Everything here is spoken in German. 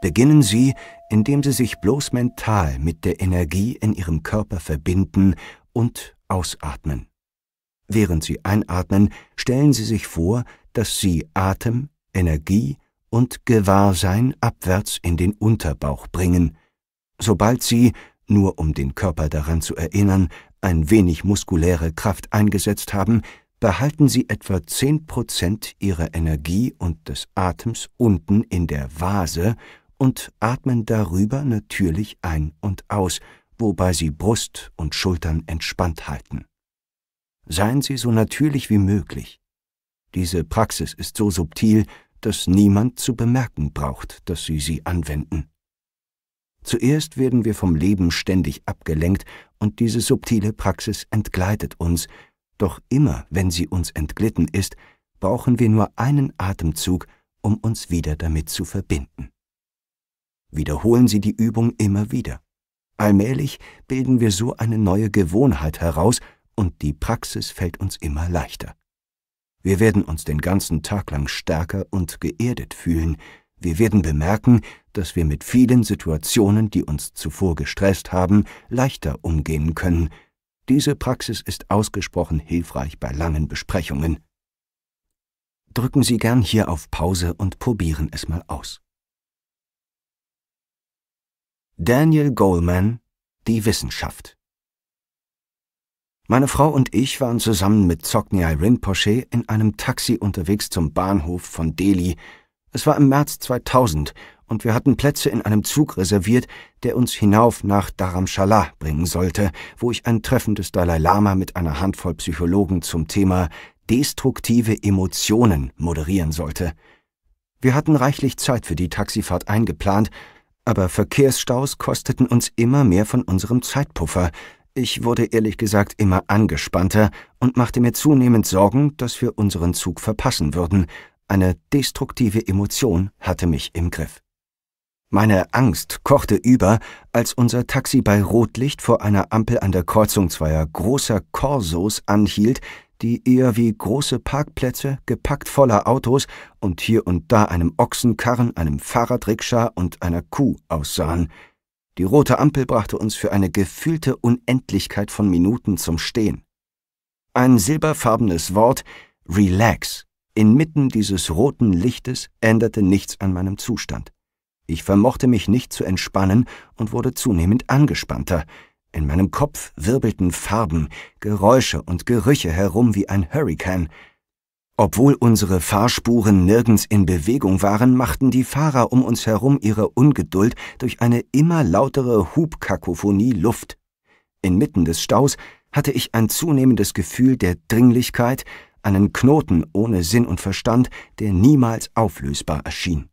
Beginnen Sie, indem Sie sich bloß mental mit der Energie in Ihrem Körper verbinden und ausatmen. Während Sie einatmen, stellen Sie sich vor, dass Sie Atem, Energie und Gewahrsein abwärts in den Unterbauch bringen. Sobald Sie, nur um den Körper daran zu erinnern, ein wenig muskuläre Kraft eingesetzt haben, behalten Sie etwa zehn Prozent Ihrer Energie und des Atems unten in der Vase und atmen darüber natürlich ein und aus, wobei Sie Brust und Schultern entspannt halten. Seien Sie so natürlich wie möglich. Diese Praxis ist so subtil, dass niemand zu bemerken braucht, dass Sie sie anwenden. Zuerst werden wir vom Leben ständig abgelenkt und diese subtile Praxis entgleitet uns, doch immer, wenn sie uns entglitten ist, brauchen wir nur einen Atemzug, um uns wieder damit zu verbinden. Wiederholen Sie die Übung immer wieder. Allmählich bilden wir so eine neue Gewohnheit heraus und die Praxis fällt uns immer leichter. Wir werden uns den ganzen Tag lang stärker und geerdet fühlen. Wir werden bemerken, dass wir mit vielen Situationen, die uns zuvor gestresst haben, leichter umgehen können. Diese Praxis ist ausgesprochen hilfreich bei langen Besprechungen. Drücken Sie gern hier auf Pause und probieren es mal aus. Daniel Goleman, Die Wissenschaft. Meine Frau und ich waren zusammen mit Zogniai Rinpoche in einem Taxi unterwegs zum Bahnhof von Delhi. Es war im März 2000 und wir hatten Plätze in einem Zug reserviert, der uns hinauf nach Dharamshala bringen sollte, wo ich ein Treffen des Dalai Lama mit einer Handvoll Psychologen zum Thema destruktive Emotionen moderieren sollte. Wir hatten reichlich Zeit für die Taxifahrt eingeplant, aber Verkehrsstaus kosteten uns immer mehr von unserem Zeitpuffer. Ich wurde ehrlich gesagt immer angespannter und machte mir zunehmend Sorgen, dass wir unseren Zug verpassen würden. Eine destruktive Emotion hatte mich im Griff. Meine Angst kochte über, als unser Taxi bei Rotlicht vor einer Ampel an der Kreuzung zweier großer Korsos anhielt, die eher wie große Parkplätze, gepackt voller Autos und hier und da einem Ochsenkarren, einem Fahrradrikscha und einer Kuh aussahen. Die rote Ampel brachte uns für eine gefühlte Unendlichkeit von Minuten zum Stehen. Ein silberfarbenes Wort, Relax, inmitten dieses roten Lichtes änderte nichts an meinem Zustand. Ich vermochte mich nicht zu entspannen und wurde zunehmend angespannter. In meinem Kopf wirbelten Farben, Geräusche und Gerüche herum wie ein Hurrikan. Obwohl unsere Fahrspuren nirgends in Bewegung waren, machten die Fahrer um uns herum ihre Ungeduld durch eine immer lautere Hubkakophonie Luft. Inmitten des Staus hatte ich ein zunehmendes Gefühl der Dringlichkeit, einen Knoten ohne Sinn und Verstand, der niemals auflösbar erschien.